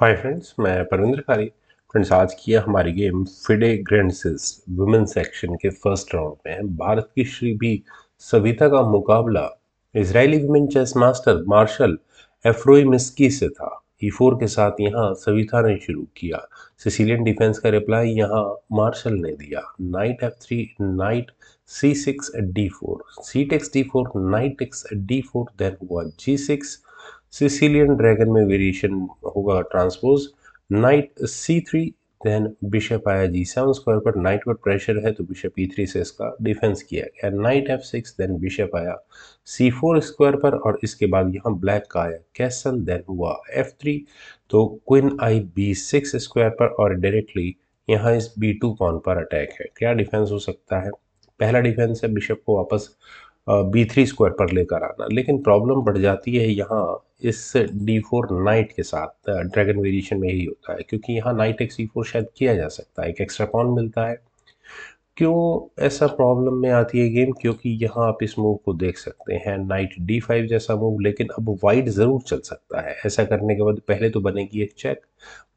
hi friends मैं परविंद्र खारी friends आज की हमारी game FIDE Grand Swiss women section के फर्स्ट राउंड में भारत की श्री भी सविता का मुकाबला Israeli women chess master Marsel Efroimski से था ई e फोर के साथ यहाँ सविता ने शुरू किया सिसिलियन डिफेंस का रिप्लाई यहाँ मार्शल ने दिया knight f three knight c six d four c takes d four knight x d four then हुआ जी सिक्स सिसिलियन ड्रैगन में वेरिएशन होगा transpose knight c three then bishop आया g seven square पर knight पर pressure है तो bishop ई three से इसका डिफेंस किया गया knight f six then bishop आया सी फोर स्क्वायर पर और इसके बाद यहाँ ब्लैक का आया कैसल देन हुआ एफ थ्री तो क्विन आई बी सिक्स स्क्वायर पर और डायरेक्टली यहाँ इस बी टू पॉन पर अटैक है क्या डिफेंस हो सकता है पहला डिफेंस है बिशप को वापस बी थ्री स्क्वायर पर लेकर आना लेकिन प्रॉब्लम बढ़ जाती है यहाँ इस डी फोर नाइट के साथ ड्रैगन वेरिएशन में ही होता है क्योंकि यहाँ नाइट एक्स ई फोर शायद किया जा सकता है एक एक्स्ट्रा पॉन मिलता है क्यों ऐसा प्रॉब्लम में आती है गेम क्योंकि यहाँ आप इस मूव को देख सकते हैं नाइट डी फाइव जैसा मूव लेकिन अब वाइट ज़रूर चल सकता है ऐसा करने के बाद पहले तो बनेगी एक चेक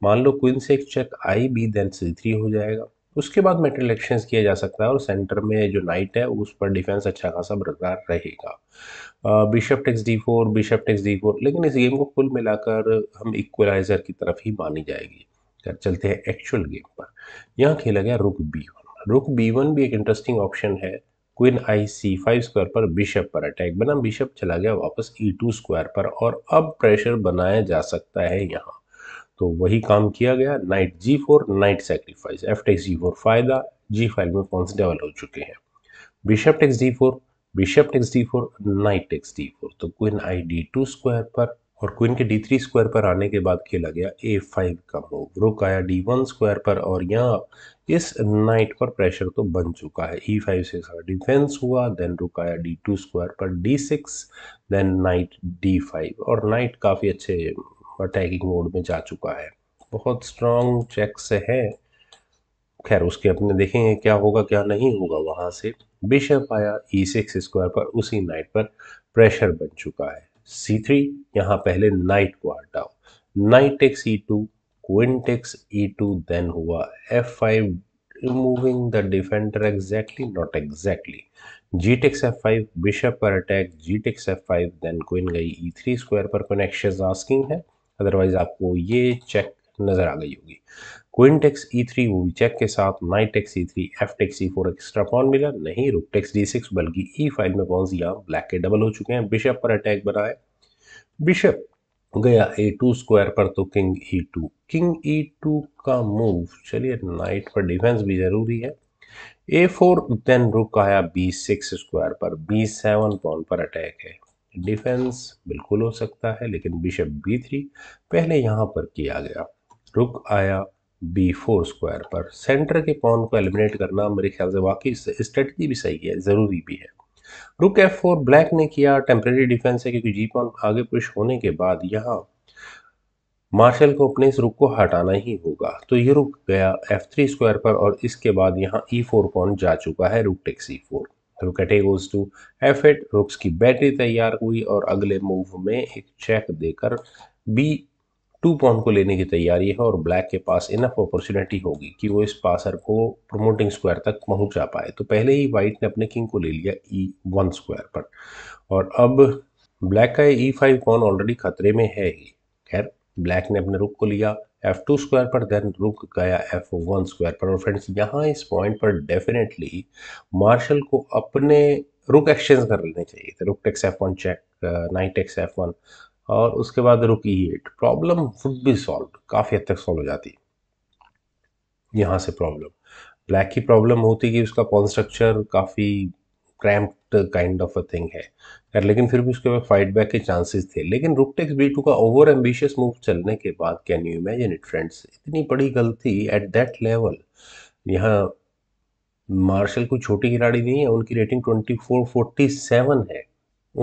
मान लो क्विन से एक चेक आई बी देन सी थ्री हो जाएगा उसके बाद मेटेरियल एक्सचेंज किया जा सकता है और सेंटर में जो नाइट है उस पर डिफेंस अच्छा खासा बरकरार रहेगा bishop takes d four bishop takes d four लेकिन इस गेम को कुल मिलाकर हम इक्वलाइजर की तरफ ही मानी जाएगी चलते हैं एक्चुअल गेम पर यहाँ खेला गया rook b one rook b one भी एक इंटरेस्टिंग ऑप्शन है क्वीन आई सी फाइव स्क्वायर पर बिशप पर अटैक बना बिशप चला गया वापस ई टू स्क्वायर पर और अब प्रेशर बनाया जा सकता है यहाँ तो वही काम किया गया knight g four knight sacrifice f takes g four फायदा जी फाइव में पॉन्स डेवल हो चुके हैं bishop takes d four bishop takes d four knight takes d four तो क्विन आई डी टू स्क्वायर पर और क्वीन के डी थ्री स्क्वायर पर आने के बाद खेला गया ए फाइव का मूव रुक आया डी वन स्क्वायर पर और यहाँ इस नाइट पर प्रेशर तो बन चुका है ई e फाइव से सारा डिफेंस हुआ देन रुक आया डी टू स्क्वायर पर d six then knight d five और नाइट काफ़ी अच्छे अटैकिंग मोड में जा चुका है बहुत स्ट्रांग चेक्स है खैर उसके अपने देखेंगे क्या होगा क्या नहीं होगा वहाँ से बिशप आया ई सिक्स स्क्वायर पर उसी नाइट पर प्रेशर बन चुका है सी थ्री यहाँ पहले नाइट को हटाओ knight takes e two queen takes e two then हुआ f five removing the defender exactly not exactly g takes f five bishop पर attack g takes f five then queen गई e three square पर connection asking है otherwise आपको ये check नज़र आ गई होगी क्विन टेक्स ई थ्री वो भी चेक के साथ knight takes e three f takes e four extra pawn मिला नहीं रुक टेक्स डी सिक्स बल्कि ई e फाइव में पॉन्स यहाँ ब्लैक के डबल हो चुके हैं बिशप पर अटैक बनाए बिशप गया ए टू स्क्वायर पर तो king e two king e two का मूव चलिए नाइट पर डिफेंस भी ज़रूरी है ए फोर देन रुक आया बी सिक्स स्क्वायर पर बी सेवन पॉन पर अटैक है डिफेंस बिल्कुल हो सकता है लेकिन बिशप बी थ्री पहले यहाँ पर किया गया रुक आया बी फोर स्क्वायर पर सेंटर के पॉन को एलिमिनेट करना मेरे ख्याल से वाकई स्ट्रेटजी भी सही है ज़रूरी भी है रुक एफ फोर ब्लैक ने किया टेम्प्रेरी डिफेंस है क्योंकि जी पॉन आगे पुश होने के बाद यहाँ मार्शल को अपने इस रुक को हटाना ही होगा तो ये रुक गया एफ थ्री स्क्वायर पर और इसके बाद यहाँ ई फोर पॉन जा चुका है rook takes e four through goes to f eight rooks की बैटरी तैयार हुई और अगले मूव में एक चेक देकर बी टू पॉन को लेने की तैयारी है और ब्लैक के पास इनफ अपॉर्चुनिटी होगी कि वो इस पासर को प्रमोटिंग स्क्वायर तक पहुंचा पाए तो पहले ही वाइट ने अपने किंग को ले लिया ई वन स्क्वायर पर और अब ब्लैक का ई फाइव पॉन ऑलरेडी खतरे में है ही खैर ब्लैक ने अपने रुक को लिया एफ टू स्क्वायर पर देन रुक गया एफ वन स्क्वायर पर और फ्रेंड्स यहाँ इस पॉइंट पर डेफिनेटली मार्शल को अपने रुक एक्सचेंज कर लेने चाहिए थे rook takes f one check knight takes f one और उसके बाद rook e eight problem would be solve काफ़ी हद तक सॉल्व हो जाती यहाँ से प्रॉब्लम ब्लैक की प्रॉब्लम होती कि उसका कॉन्स्ट्रक्चर काफ़ी cramped kind of a thing है यार लेकिन फिर भी उसके बाद फाइट बैक के चांसेस थे लेकिन रुकटेक्स बी टू का ओवर एम्बिशियस मूव चलने के बाद can you imagine it friends इतनी बड़ी गलती एट दैट लेवल यहाँ मार्शल कोई छोटी खिलाड़ी नहीं है उनकी rating twenty four forty seven है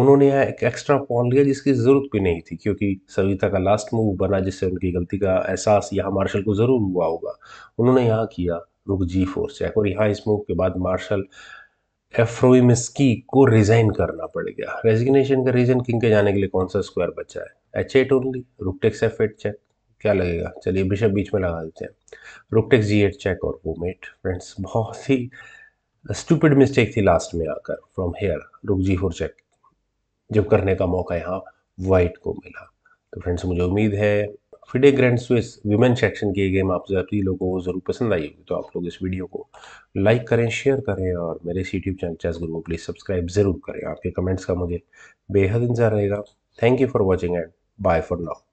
उन्होंने यहाँ एक एक्स्ट्रा पॉन लिया जिसकी ज़रूरत भी नहीं थी क्योंकि सविता का लास्ट मूव बना जिससे उनकी गलती का एहसास यहाँ मार्शल को ज़रूर हुआ होगा उन्होंने यहाँ किया रुक जी फोर चेक और यहाँ इस मूव के बाद मार्शल एफ्रोइमस्की को रिजाइन करना पड़ गया रेजिग्नेशन का रीजन किंग के जाने के लिए कौन सा स्क्वायर बचा है h eight only rook takes f eight check क्या लगेगा चलिए बिशप बीच में लगा देते हैं रुकटेक्स जी एट चेक और वो मेट फ्रेंड्स बहुत ही स्टूपिड मिस्टेक थी लास्ट में आकर फ्रॉम हेयर रुक जी फोर चेक जब करने का मौका यहाँ वाइट को मिला तो फ्रेंड्स मुझे उम्मीद है FIDE Grand Swiss women section की गेम आप ज़रूरी लोगों को ज़रूर पसंद आई होगी तो आप लोग इस वीडियो को लाइक करें शेयर करें और मेरे इस यूट्यूब चैनल चेस गुरु को प्लीज़ सब्सक्राइब ज़रूर करें आपके कमेंट्स का मुझे बेहद इंतजार रहेगा thank you for watching and bye for now